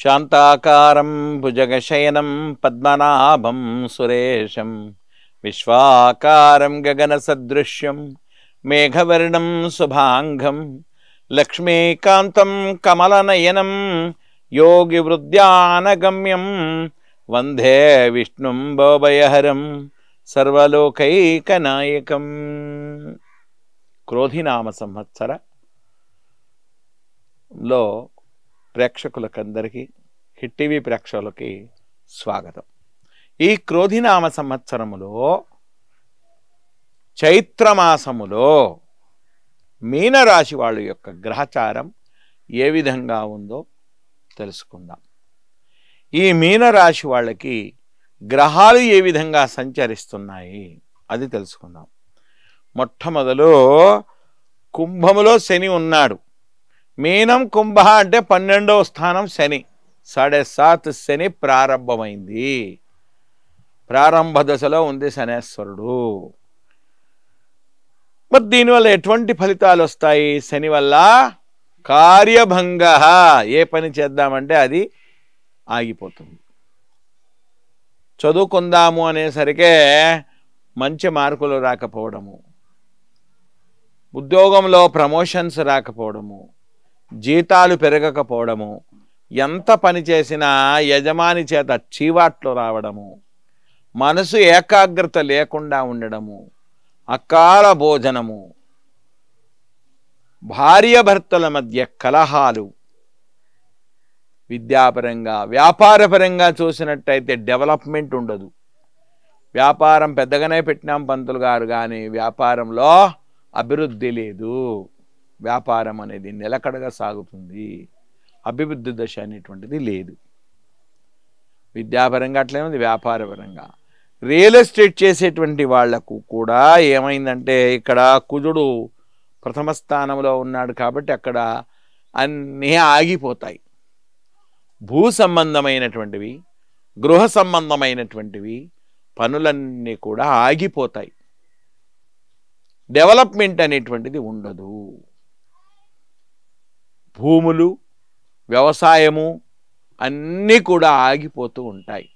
शान्ताकारं भुजगशयनं पद्मनाभं सुरेशं विश्वाकारं गगनसदृश्यं मेघवर्णं शुभाङ्गं लक्ष्मीकान्तं कमलनयनं योगिवृद्यानगम्यं वन्दे विष्णुं बोभयहरं सर्वलोकैकनायकं क्रोधिनामसंवत्सर लो ప్రేక్షకులకందరికీ hit TV ప్రేక్షకులకి స్వాగతం ఈ క్రోధినామ సంవత్సరములో చైత్రమాసములో మీనరాశి వాళ్ళ యొక్క గ్రహచారం ఏ విధంగా ఉందో తెలుసుకుందాం ఈ మీనరాశి వాళ్ళకి గ్రహాలు ఏ విధంగా సంచరిస్తున్నాయి అది తెలుసుకుందాం మొట్టమొదలు కుంభములో శని ఉన్నాడు మీనం కుంభ అంటే పన్నెండవ స్థానం శని సాడే సాత్ శని ప్రారంభమైంది ప్రారంభ దశలో ఉంది శనేశ్వరుడు మరి దీనివల్ల ఎటువంటి ఫలితాలు వస్తాయి శని వల్ల కార్యభంగ ఏ పని చేద్దామంటే అది ఆగిపోతుంది చదువుకుందాము అనేసరికే మంచి మార్కులు రాకపోవడము ఉద్యోగంలో ప్రమోషన్స్ రాకపోవడము జీతాలు పెరగకపోవడము ఎంత పని చేసినా యజమాని చేత చీవాట్లు రావడము మనసు ఏకాగ్రత లేకుండా ఉండడము అకాల భోజనము భార్యాభర్తల మధ్య కలహాలు విద్యాపరంగా వ్యాపారపరంగా చూసినట్టయితే డెవలప్మెంట్ ఉండదు వ్యాపారం పెద్దగానే పెట్టినాం పంతులు గారు కానీ వ్యాపారంలో అభివృద్ధి లేదు వ్యాపారం అనేది నిలకడగా సాగుతుంది అభివృద్ధి దశ అనేటువంటిది లేదు విద్యాపరంగా అట్లనే ఉంది వ్యాపారపరంగా రియల్ ఎస్టేట్ చేసేటువంటి వాళ్లకు కూడా ఏమైందంటే ఇక్కడ కుజుడు ప్రథమ స్థానంలో ఉన్నాడు కాబట్టి అక్కడ అన్నీ ఆగిపోతాయి భూ సంబంధమైనటువంటివి గృహ సంబంధమైనటువంటివి పనులన్నీ కూడా ఆగిపోతాయి డెవలప్మెంట్ అనేటువంటిది ఉండదు భూములు వ్యవసాయము అన్నీ కూడా ఆగిపోతూ ఉంటాయి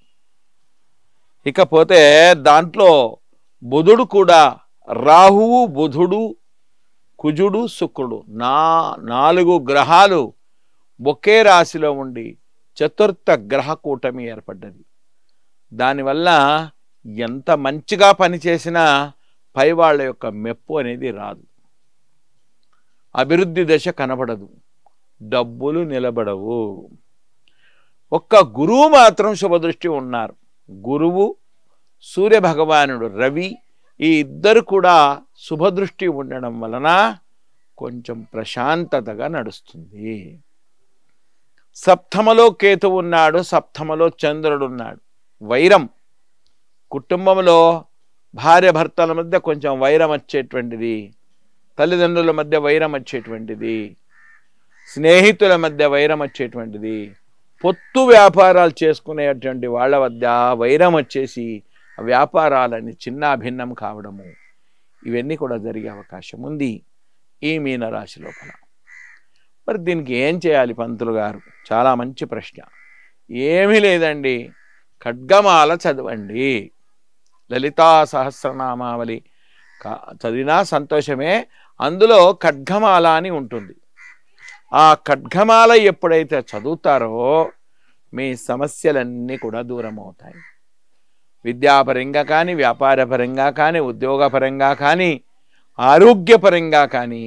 ఇకపోతే దాంట్లో బుధుడు కూడా రాహువు బుధుడు కుజుడు శుక్రుడు నా నాలుగు గ్రహాలు ఒకే రాశిలో ఉండి చతుర్థ గ్రహ కూటమి ఏర్పడ్డది దానివల్ల ఎంత మంచిగా పనిచేసినా వాళ్ళ యొక్క మెప్పు అనేది రాదు అభివృద్ధి దశ కనబడదు డబ్బులు నిలబడవు ఒక్క గురువు మాత్రం శుభదృష్టి ఉన్నారు గురువు సూర్యభగవానుడు రవి ఈ ఇద్దరు కూడా శుభదృష్టి ఉండడం వలన కొంచెం ప్రశాంతతగా నడుస్తుంది సప్తమలో కేతు ఉన్నాడు సప్తమలో చంద్రుడు ఉన్నాడు వైరం కుటుంబంలో భార్య భర్తల మధ్య కొంచెం వైరం వచ్చేటువంటిది తల్లిదండ్రుల మధ్య వైరం వచ్చేటువంటిది స్నేహితుల మధ్య వైరం వచ్చేటువంటిది పొత్తు వ్యాపారాలు చేసుకునేటువంటి వాళ్ళ వద్ద వైరం వచ్చేసి వ్యాపారాలని చిన్న భిన్నం కావడము ఇవన్నీ కూడా జరిగే అవకాశం ఉంది ఈ మీనరాశి లోపల మరి దీనికి ఏం చేయాలి పంతులు గారు చాలా మంచి ప్రశ్న ఏమీ లేదండి ఖడ్గమాల చదవండి లలితా సహస్రనామావళి చదివినా సంతోషమే అందులో ఖడ్గమాల అని ఉంటుంది ఆ ఖడ్గమాల ఎప్పుడైతే చదువుతారో మీ సమస్యలన్నీ కూడా దూరం అవుతాయి విద్యాపరంగా కానీ వ్యాపారపరంగా కానీ ఉద్యోగపరంగా కానీ ఆరోగ్యపరంగా కానీ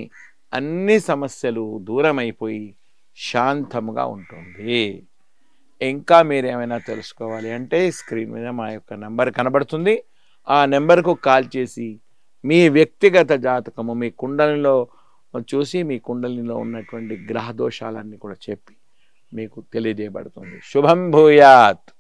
అన్ని సమస్యలు దూరమైపోయి శాంతముగా ఉంటుంది ఇంకా మీరు ఏమైనా తెలుసుకోవాలి అంటే స్క్రీన్ మీద మా యొక్క నెంబర్ కనబడుతుంది ఆ నెంబర్కు కాల్ చేసి మీ వ్యక్తిగత జాతకము మీ కుండలిలో చూసి మీ కుండలిలో ఉన్నటువంటి గ్రహ దోషాలన్నీ కూడా చెప్పి మీకు తెలియజేయబడుతుంది శుభం భూయాత్